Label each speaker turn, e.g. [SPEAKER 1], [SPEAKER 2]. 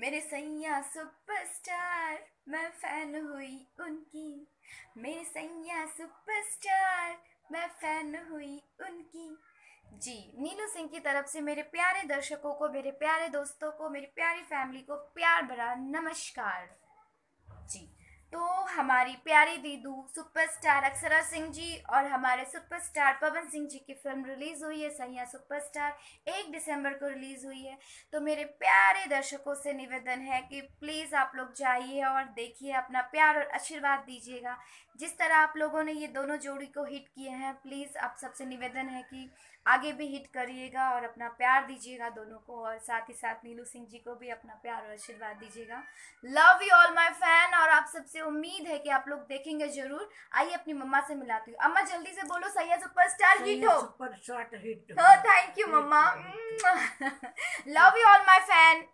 [SPEAKER 1] मेरे सैया सुपरस्टार मैं फैन हुई उनकी मेरे सैया सुपरस्टार मैं फैन हुई उनकी जी नीलू सिंह की तरफ से मेरे प्यारे दर्शकों को मेरे प्यारे दोस्तों को मेरी प्यारी फैमिली को प्यार भरा नमस्कार जी तो हम हमारी प्यारी दीदू सुपरस्टार अक्षरा सिंह जी और हमारे सुपरस्टार पवन सिंह जी की फिल्म रिलीज़ हुई है सैया सुपरस्टार एक दिसंबर को रिलीज़ हुई है तो मेरे प्यारे दर्शकों से निवेदन है कि प्लीज़ आप लोग जाइए और देखिए अपना प्यार और आशीर्वाद दीजिएगा जिस तरह आप लोगों ने ये दोनों जोड़ी को हिट किए हैं प्लीज़ आप सबसे निवेदन है कि आगे भी हिट करिएगा और अपना प्यार दीजिएगा दोनों को और साथ ही साथ नीलू सिंह जी को भी अपना प्यार और आशीर्वाद दीजिएगा love you all my fan और आप सबसे उम्मीद है कि आप लोग देखेंगे जरूर आइए अपनी मम्मा से मिलाती हूँ अम्मा जल्दी से बोलो सैया स्टार हिट हो सुपरस्टार हिट हो thank you mama love you all my fan